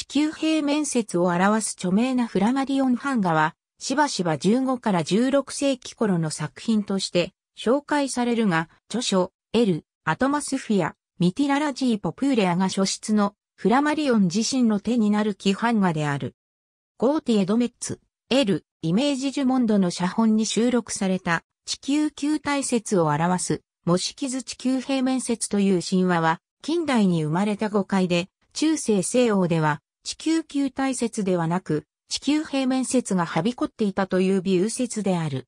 地球平面説を表す著名なフラマリオン版画は、しばしば15から16世紀頃の作品として紹介されるが、著書、エル、アトマスフィア、ミティララジー・ポプーレアが書出のフラマリオン自身の手になる規範画である。ゴーティエドメッツ、エル、イメージジュモンドの写本に収録された地球球体説を表す、模式図地球平面説という神話は、近代に生まれた誤解で、中世西欧では地球球体説ではなく、地球平面説がはびこっていたという美右説である。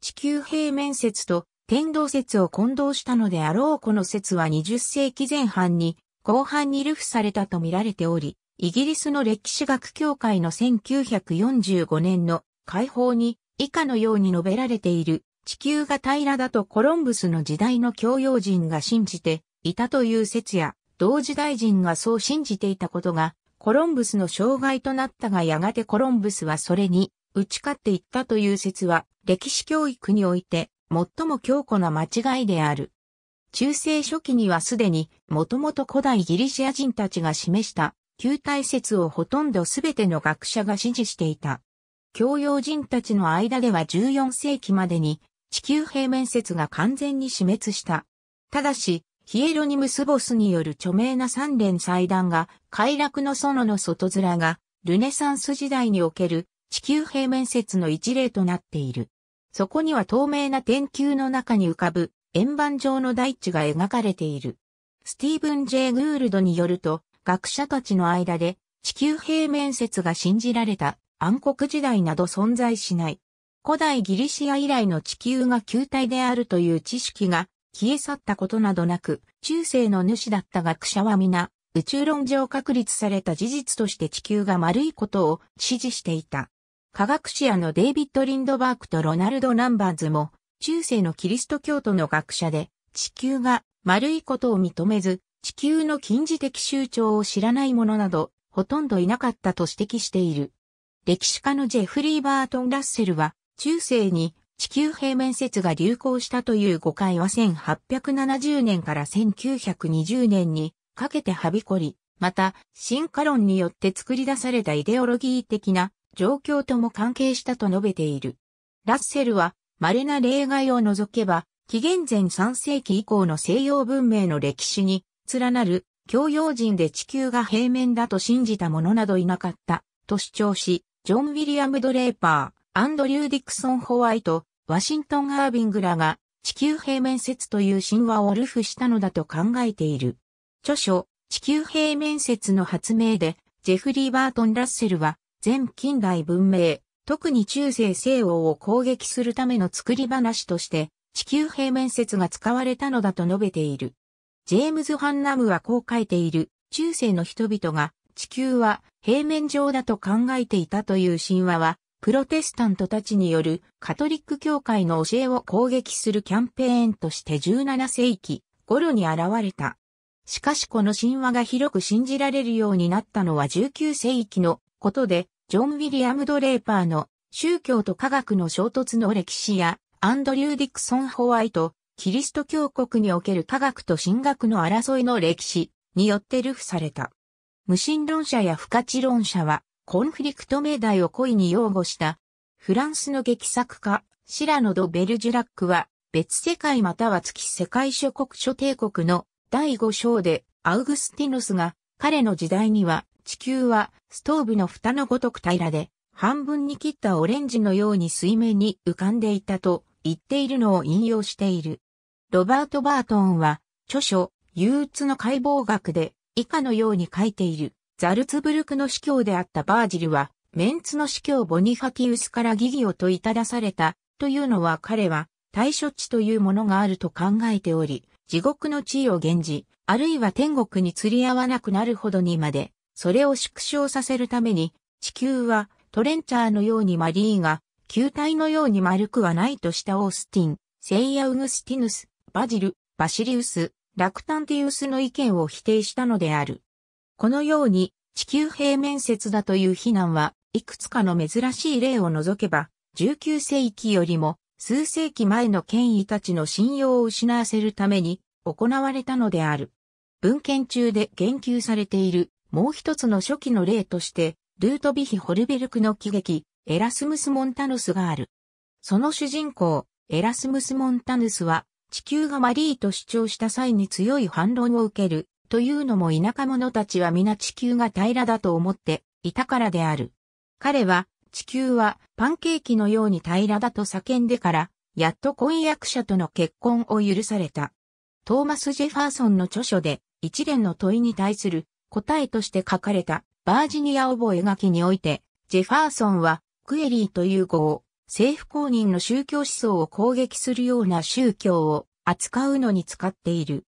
地球平面説と天動説を混同したのであろうこの説は20世紀前半に後半に流布されたと見られており、イギリスの歴史学協会の1945年の解放に以下のように述べられている地球が平らだとコロンブスの時代の教養人が信じていたという説や同時代人がそう信じていたことがコロンブスの障害となったがやがてコロンブスはそれに打ち勝っていったという説は歴史教育において最も強固な間違いである。中世初期にはすでにもともと古代ギリシア人たちが示した旧体説をほとんどすべての学者が支持していた。教養人たちの間では14世紀までに地球平面説が完全に死滅した。ただし、ヒエロニムスボスによる著名な三連祭壇が、快楽の園の外面が、ルネサンス時代における地球平面説の一例となっている。そこには透明な天球の中に浮かぶ円盤状の大地が描かれている。スティーブン・ジェイ・グールドによると、学者たちの間で地球平面説が信じられた暗黒時代など存在しない。古代ギリシア以来の地球が球体であるという知識が消え去ったことなどなく、中世の主だった学者は皆、宇宙論上確立された事実として地球が丸いことを支持していた。科学者のデイビッド・リンドバークとロナルド・ナンバーズも、中世のキリスト教徒の学者で、地球が丸いことを認めず、地球の近似的周長を知らない者など、ほとんどいなかったと指摘している。歴史家のジェフリー・バートン・ラッセルは、中世に地球平面説が流行したという誤解は1870年から1920年にかけてはびこり、また、進化論によって作り出されたイデオロギー的な状況とも関係したと述べている。ラッセルは、稀な例外を除けば、紀元前3世紀以降の西洋文明の歴史に連なる教養人で地球が平面だと信じた者などいなかったと主張し、ジョン・ウィリアム・ドレーパー、アンドリュー・ディクソン・ホワイト、ワシントン・アービングらが地球平面説という神話をルフしたのだと考えている。著書、地球平面説の発明で、ジェフリー・バートン・ラッセルは、全近代文明、特に中世西欧を攻撃するための作り話として、地球平面説が使われたのだと述べている。ジェームズ・ハンナムはこう書いている、中世の人々が地球は平面上だと考えていたという神話は、プロテスタントたちによるカトリック教会の教えを攻撃するキャンペーンとして17世紀頃に現れた。しかしこの神話が広く信じられるようになったのは19世紀のことで、ジョン・ウィリアム・ドレーパーの宗教と科学の衝突の歴史や、アンドリュー・ディクソン・ホワイト、キリスト教国における科学と神学の争いの歴史によって流布された。無神論者や不可知論者は、コンフリクト命題を故意に擁護した、フランスの劇作家、シラノ・ド・ベルジュラックは、別世界または月世界諸国諸帝国の第五章で、アウグスティノスが、彼の時代には、地球は、ストーブの蓋のごとく平らで、半分に切ったオレンジのように水面に浮かんでいたと言っているのを引用している。ロバート・バートンは、著書、憂鬱の解剖学で、以下のように書いている。ザルツブルクの司教であったバージルは、メンツの司教ボニファティウスから疑義を問いただされた、というのは彼は、対処地というものがあると考えており、地獄の地位を現じ、あるいは天国に釣り合わなくなるほどにまで、それを縮小させるために、地球はトレンチャーのようにマリーが、球体のように丸くはないとしたオースティン、セイヤ・ウグスティヌス、バジル、バシリウス、ラクタンティウスの意見を否定したのである。このように地球平面説だという非難はいくつかの珍しい例を除けば19世紀よりも数世紀前の権威たちの信用を失わせるために行われたのである。文献中で言及されているもう一つの初期の例としてルートビヒ・ホルベルクの喜劇エラスムス・モンタヌスがある。その主人公エラスムス・モンタヌスは地球がマリーと主張した際に強い反論を受けるというのも田舎者たちは皆地球が平らだと思っていたからである。彼は、地球はパンケーキのように平らだと叫んでから、やっと婚約者との結婚を許された。トーマス・ジェファーソンの著書で、一連の問いに対する答えとして書かれたバージニア覚書において、ジェファーソンは、クエリーという語を、政府公認の宗教思想を攻撃するような宗教を扱うのに使っている。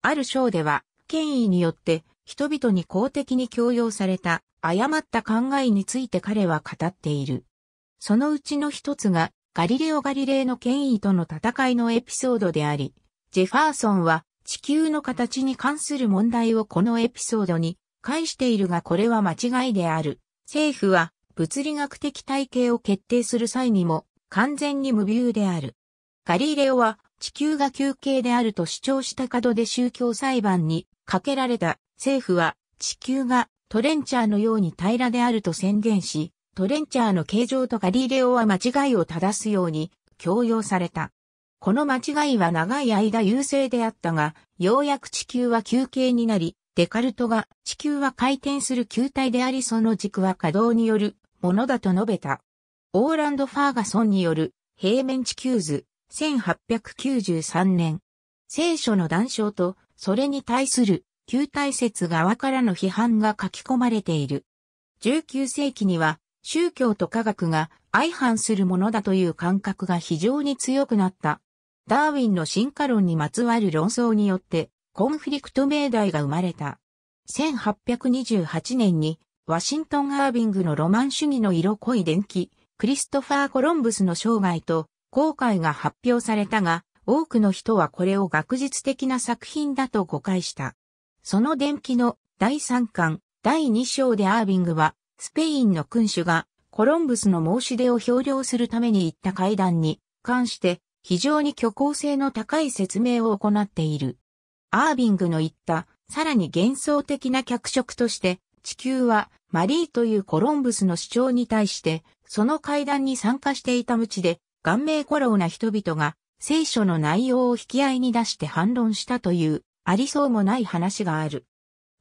ある章では、権威によって人々に公的に強要された誤った考えについて彼は語っている。そのうちの一つがガリレオ・ガリレイの権威との戦いのエピソードであり、ジェファーソンは地球の形に関する問題をこのエピソードに返しているがこれは間違いである。政府は物理学的体系を決定する際にも完全に無謬である。ガリレオは地球が休憩であると主張した角で宗教裁判にかけられた政府は地球がトレンチャーのように平らであると宣言し、トレンチャーの形状とガリレオは間違いを正すように強要された。この間違いは長い間優勢であったが、ようやく地球は休憩になり、デカルトが地球は回転する球体でありその軸は稼働によるものだと述べた。オーランド・ファーガソンによる平面地球図1893年。聖書の断章とそれに対する旧体説側からの批判が書き込まれている。19世紀には宗教と科学が相反するものだという感覚が非常に強くなった。ダーウィンの進化論にまつわる論争によってコンフリクト命題が生まれた。1828年にワシントン・アービングのロマン主義の色濃い伝記、クリストファー・コロンブスの生涯と後悔が発表されたが、多くの人はこれを学術的な作品だと誤解した。その伝記の第3巻、第2章でアービングは、スペインの君主がコロンブスの申し出を表領するために行った会談に関して非常に虚構性の高い説明を行っている。アービングの言ったさらに幻想的な脚色として地球はマリーというコロンブスの主張に対してその会談に参加していた無知で顔面コローな人々が聖書の内容を引き合いに出して反論したという、ありそうもない話がある。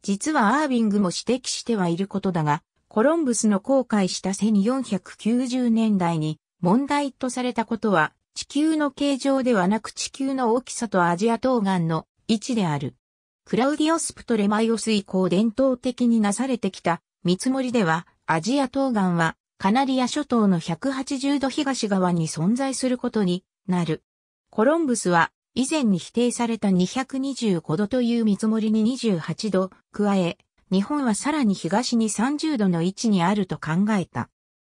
実はアービングも指摘してはいることだが、コロンブスの航海した1490年代に問題とされたことは、地球の形状ではなく地球の大きさとアジア東岸の位置である。クラウディオス・プトレマイオス以降伝統的になされてきた見積もりでは、アジア東岸はカナリア諸島の180度東側に存在することになる。コロンブスは以前に否定された225度という見積もりに28度加え、日本はさらに東に30度の位置にあると考えた。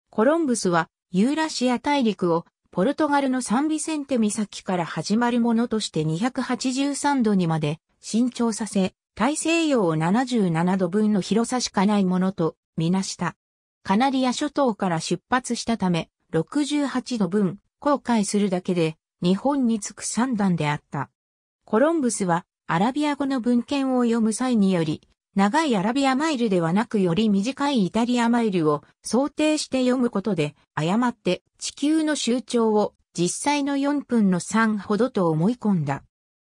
コロンブスはユーラシア大陸をポルトガルのサンビセンテ岬から始まるものとして283度にまで伸長させ、大西洋を77度分の広さしかないものとみなした。カナリア諸島から出発したため、68度分、航海するだけで日本に着く三段であった。コロンブスはアラビア語の文献を読む際により、長いアラビアマイルではなくより短いイタリアマイルを想定して読むことで、誤って地球の周長を実際の4分の3ほどと思い込んだ。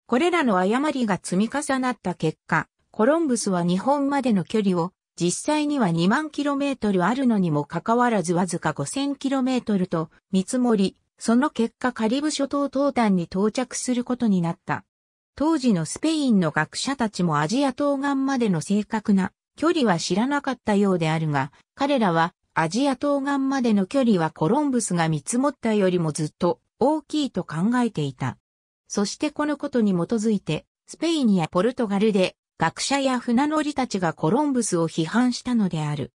これらの誤りが積み重なった結果、コロンブスは日本までの距離を実際には2万キロメートルあるのにもかかわらずわずか5000キロメートルと見積もり、その結果カリブ諸島東端に到着することになった。当時のスペインの学者たちもアジア東岸までの正確な距離は知らなかったようであるが、彼らはアジア東岸までの距離はコロンブスが見積もったよりもずっと大きいと考えていた。そしてこのことに基づいて、スペインやポルトガルで学者や船乗りたちがコロンブスを批判したのである。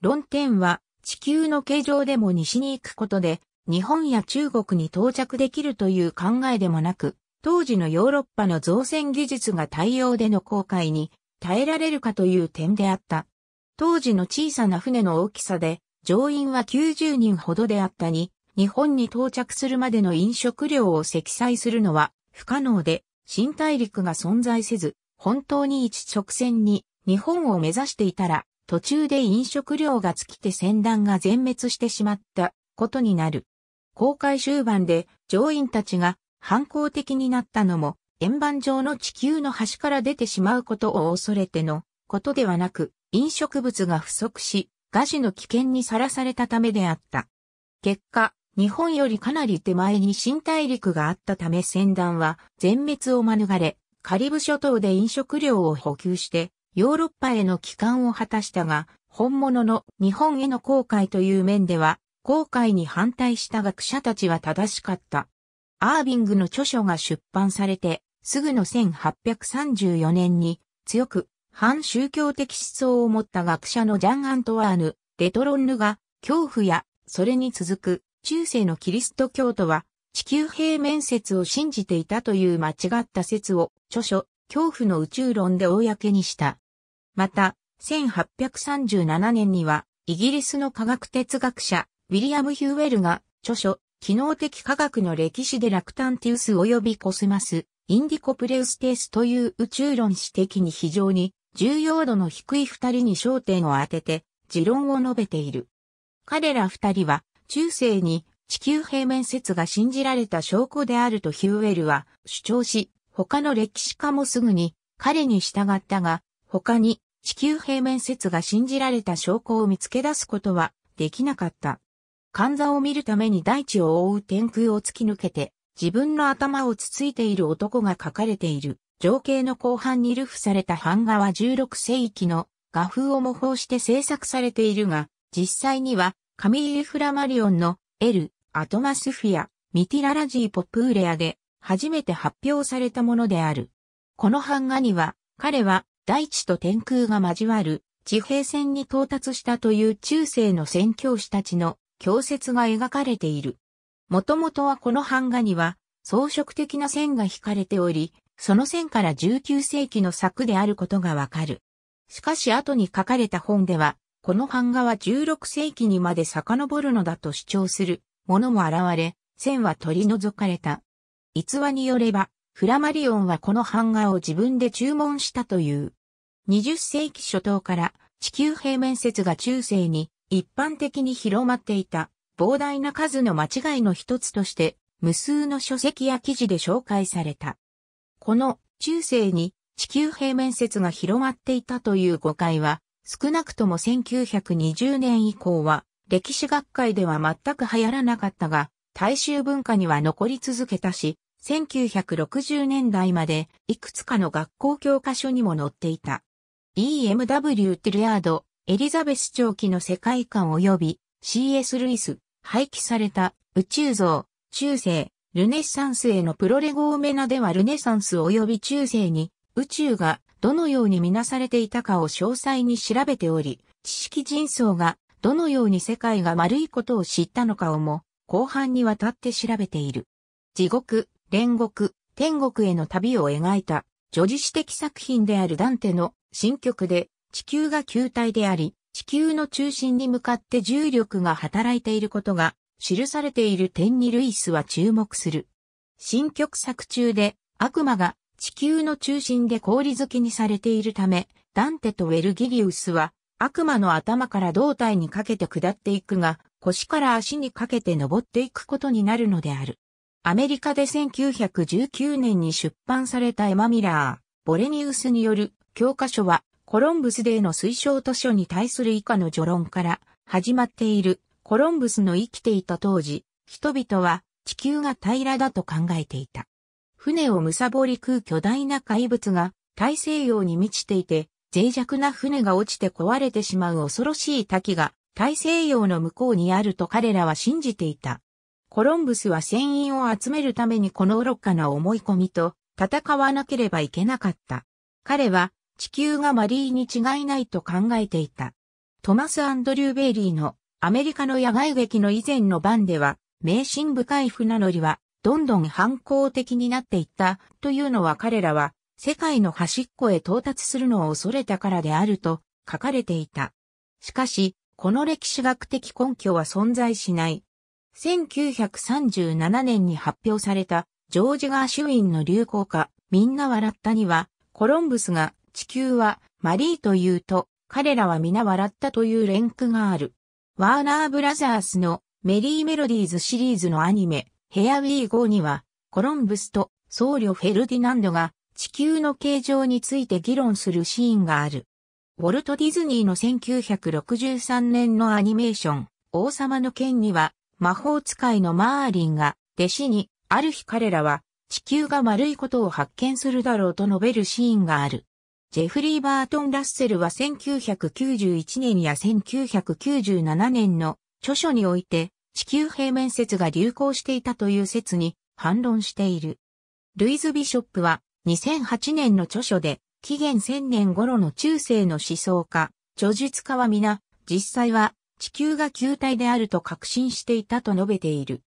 論点は地球の形状でも西に行くことで日本や中国に到着できるという考えでもなく、当時のヨーロッパの造船技術が対応での航海に耐えられるかという点であった。当時の小さな船の大きさで、乗員は90人ほどであったに、日本に到着するまでの飲食料を積載するのは不可能で、新大陸が存在せず、本当に一直線に日本を目指していたら、途中で飲食料が尽きて船団が全滅してしまったことになる。公開終盤で乗員たちが反抗的になったのも、円盤上の地球の端から出てしまうことを恐れてのことではなく、飲食物が不足し、餓死の危険にさらされたためであった。結果、日本よりかなり手前に新大陸があったため船団は全滅を免れ、カリブ諸島で飲食料を補給して、ヨーロッパへの帰還を果たしたが、本物の日本への航海という面では、公開に反対した学者たちは正しかった。アービングの著書が出版されて、すぐの1834年に、強く、反宗教的思想を持った学者のジャン・アントワーヌ、レトロンヌが、恐怖や、それに続く、中世のキリスト教徒は、地球平面説を信じていたという間違った説を、著書、恐怖の宇宙論で公にした。また、1837年には、イギリスの科学哲学者、ウィリアム・ヒューウェルが、著書、機能的科学の歴史でラクタンティウス及びコスマス、インディコプレウステースという宇宙論史的に非常に重要度の低い二人に焦点を当てて、持論を述べている。彼ら二人は、中世に地球平面説が信じられた証拠であるとヒューウェルは主張し、他の歴史家もすぐに彼に従ったが、他に地球平面説が信じられた証拠を見つけ出すことはできなかった。神座を見るために大地を覆う天空を突き抜けて、自分の頭をつついている男が書かれている。情景の後半にルフされた版画は16世紀の画風を模倣して制作されているが、実際にはカミール・フラマリオンのエル・アトマスフィア、ミティララジー・ポップーレアで初めて発表されたものである。この版画には、彼は大地と天空が交わる地平線に到達したという中世の宣教師たちの教説が描かれている。もともとはこの版画には装飾的な線が引かれており、その線から19世紀の作であることがわかる。しかし後に書かれた本では、この版画は16世紀にまで遡るのだと主張するものも現れ、線は取り除かれた。逸話によれば、フラマリオンはこの版画を自分で注文したという。20世紀初頭から地球平面説が中世に一般的に広まっていた膨大な数の間違いの一つとして無数の書籍や記事で紹介された。この中世に地球平面説が広まっていたという誤解は少なくとも1920年以降は歴史学会では全く流行らなかったが大衆文化には残り続けたし1960年代までいくつかの学校教科書にも載っていた。E.M.W. ティリアード、エリザベス長期の世界観及び C.S. ルイス、廃棄された宇宙像、中世、ルネッサンスへのプロレゴーメナではルネサンス及び中世に宇宙がどのようにみなされていたかを詳細に調べており、知識人層がどのように世界が丸いことを知ったのかをも後半にわたって調べている。地獄、煉獄、天国への旅を描いた女子史的作品であるダンテの新曲で地球が球体であり、地球の中心に向かって重力が働いていることが記されている点にルイスは注目する。新曲作中で悪魔が地球の中心で氷付けにされているため、ダンテとウェルギリウスは悪魔の頭から胴体にかけて下っていくが、腰から足にかけて登っていくことになるのである。アメリカで1919年に出版されたエマ・ミラー、ボレニウスによる教科書はコロンブスデーの推奨図書に対する以下の序論から始まっているコロンブスの生きていた当時、人々は地球が平らだと考えていた。船を貪り食う巨大な怪物が大西洋に満ちていて、脆弱な船が落ちて壊れてしまう恐ろしい滝が大西洋の向こうにあると彼らは信じていた。コロンブスは船員を集めるためにこの愚かな思い込みと戦わなければいけなかった。彼は地球がマリーに違いないと考えていた。トマス・アンドリュー・ベイリーのアメリカの野外劇の以前の版では、迷信深い船乗りは、どんどん反抗的になっていったというのは彼らは、世界の端っこへ到達するのを恐れたからであると書かれていた。しかし、この歴史学的根拠は存在しない。1937年に発表されたジョージ・ガーシュウィンの流行歌、みんな笑ったには、コロンブスが地球はマリーというと、彼らは皆笑ったという連句がある。ワーナーブラザースのメリーメロディーズシリーズのアニメ、ヘアウィーゴーには、コロンブスと僧侶フェルディナンドが地球の形状について議論するシーンがある。ウォルト・ディズニーの1963年のアニメーション、王様の剣には、魔法使いのマーリンが、弟子に、ある日彼らは、地球が丸いことを発見するだろうと述べるシーンがある。ジェフリー・バートン・ラッセルは1991年や1997年の著書において地球平面説が流行していたという説に反論している。ルイズ・ビショップは2008年の著書で紀元1000年頃の中世の思想家、著述家は皆実際は地球が球体であると確信していたと述べている。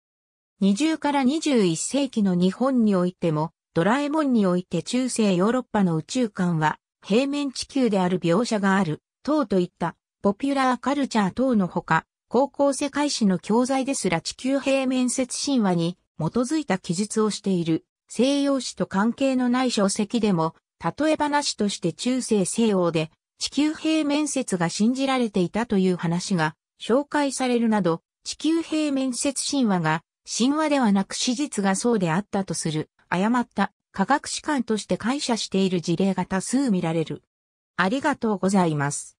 20から21世紀の日本においてもドラえもんにおいて中世ヨーロッパの宇宙観は平面地球である描写がある、等といったポピュラーカルチャー等のほか、高校世界史の教材ですら地球平面説神話に基づいた記述をしている西洋史と関係のない書籍でも、例え話として中世西洋で地球平面説が信じられていたという話が紹介されるなど、地球平面説神話が神話ではなく史実がそうであったとする誤った科学士官として感謝している事例が多数見られる。ありがとうございます。